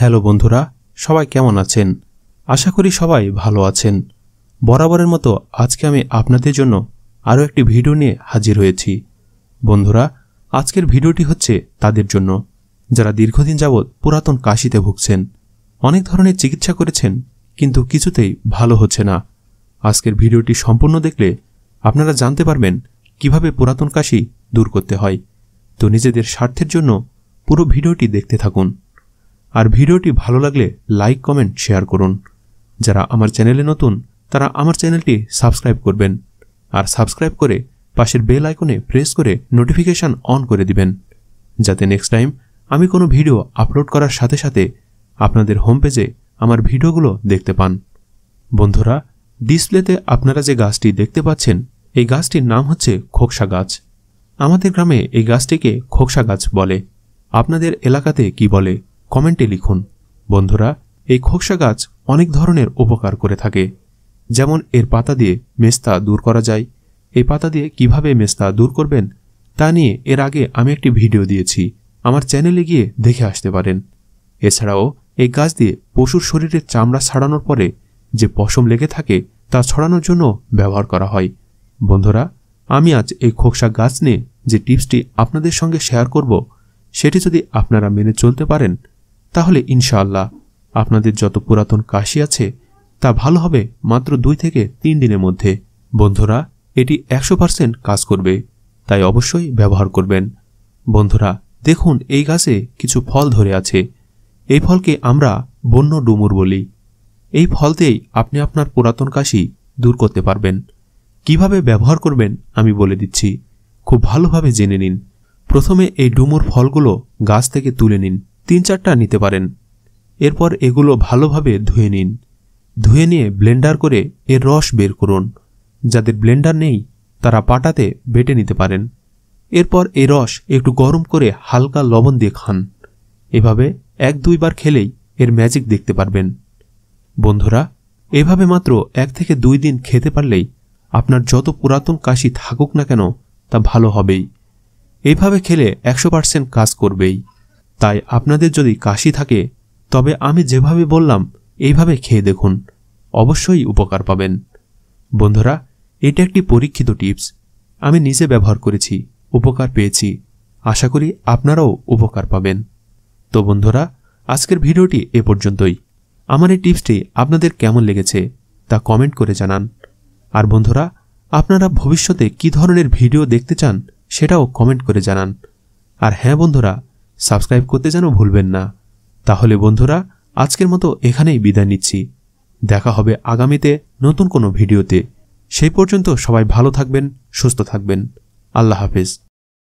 hello বন্ধুরা সবাই কেমন আছেন আশা করি সবাই ভালো আছেন বরাবরের মতো আজকে আমি আপনাদের জন্য আরও একটি ভিডিও নিয়ে হাজির হয়েছি বন্ধুরা আজকের ভিডিওটি হচ্ছে তাদের জন্য যারা দীর্ঘদিন যাবৎ পুরাতন কাশিতে ভুগছেন অনেক ধরনের চিকিৎসা করেছেন কিন্তু কিছুতেই ভালো হচ্ছে না আজকের ভিডিওটি সম্পূর্ণ দেখলে আপনারা জানতে পারবেন কিভাবে পুরাতন কাশি দূর করতে হয় তো নিজেদের স্বার্থের জন্য পুরো ভিডিওটি দেখতে থাকুন আর ভিডিওটি ভালো লাগলে লাইক কমেন্ট শেয়ার করুন যারা আমার চ্যানেলে নতুন তারা আমার চ্যানেলটি সাবস্ক্রাইব করবেন আর সাবস্ক্রাইব করে পাশের বেল আইকনে প্রেস করে নোটিফিকেশান অন করে দিবেন যাতে নেক্সট টাইম আমি কোনো ভিডিও আপলোড করার সাথে সাথে আপনাদের হোম পেজে আমার ভিডিওগুলো দেখতে পান বন্ধুরা ডিসপ্লেতে আপনারা যে গাছটি দেখতে পাচ্ছেন এই গাছটির নাম হচ্ছে খোকসা গাছ আমাদের গ্রামে এই গাছটিকে খোকসা গাছ বলে আপনাদের এলাকাতে কি বলে কমেন্টে লিখুন বন্ধুরা এই খোকসা গাছ অনেক ধরনের উপকার করে থাকে যেমন এর পাতা দিয়ে মেস্তা দূর করা যায় এই পাতা দিয়ে কিভাবে মেস্তা দূর করবেন তা নিয়ে এর আগে আমি একটি ভিডিও দিয়েছি আমার চ্যানেলে গিয়ে দেখে আসতে পারেন এছাড়াও এই গাছ দিয়ে পশুর শরীরের চামড়া ছাড়ানোর পরে যে পশম লেগে থাকে তা ছড়ানোর জন্য ব্যবহার করা হয় বন্ধুরা আমি আজ এই খোকসা গাছ নিয়ে যে টিপসটি আপনাদের সঙ্গে শেয়ার করব সেটি যদি আপনারা মেনে চলতে পারেন তাহলে ইনশাআল্লাহ আপনাদের যত পুরাতন কাশি আছে তা ভালো হবে মাত্র দুই থেকে তিন দিনের মধ্যে বন্ধুরা এটি একশো পার্সেন্ট কাজ করবে তাই অবশ্যই ব্যবহার করবেন বন্ধুরা দেখুন এই গাছে কিছু ফল ধরে আছে এই ফলকে আমরা বন্য ডুমুর বলি এই ফলতেই আপনি আপনার পুরাতন কাশি দূর করতে পারবেন কিভাবে ব্যবহার করবেন আমি বলে দিচ্ছি খুব ভালোভাবে জেনে নিন প্রথমে এই ডুমুর ফলগুলো গাছ থেকে তুলে নিন তিন চারটা নিতে পারেন এরপর এগুলো ভালোভাবে ধুয়ে নিন ধুয়ে নিয়ে ব্লেন্ডার করে এর রস বের করুন যাদের ব্লেন্ডার নেই তারা পাটাতে বেটে নিতে পারেন এরপর এই রস একটু গরম করে হালকা লবণ দিয়ে খান এভাবে এক দুইবার খেলেই এর ম্যাজিক দেখতে পারবেন বন্ধুরা এভাবে মাত্র এক থেকে দুই দিন খেতে পারলেই আপনার যত পুরাতন কাশি থাকুক না কেন তা ভালো হবেই এইভাবে খেলে একশো পার্সেন্ট কাজ করবেই তাই আপনাদের যদি কাশি থাকে তবে আমি যেভাবে বললাম এইভাবে খেয়ে দেখুন অবশ্যই উপকার পাবেন বন্ধুরা এটা একটি পরীক্ষিত টিপস আমি নিজে ব্যবহার করেছি উপকার পেয়েছি আশা করি আপনারাও উপকার পাবেন তো বন্ধুরা আজকের ভিডিওটি এ পর্যন্তই আমার এই টিপসটি আপনাদের কেমন লেগেছে তা কমেন্ট করে জানান আর বন্ধুরা আপনারা ভবিষ্যতে কি ধরনের ভিডিও দেখতে চান সেটাও কমেন্ট করে জানান আর হ্যাঁ বন্ধুরা সাবস্ক্রাইব করতে যেন ভুলবেন না তাহলে বন্ধুরা আজকের মতো এখানেই বিদায় নিচ্ছি দেখা হবে আগামীতে নতুন কোনো ভিডিওতে সেই পর্যন্ত সবাই ভালো থাকবেন সুস্থ থাকবেন আল্লাহ হাফেজ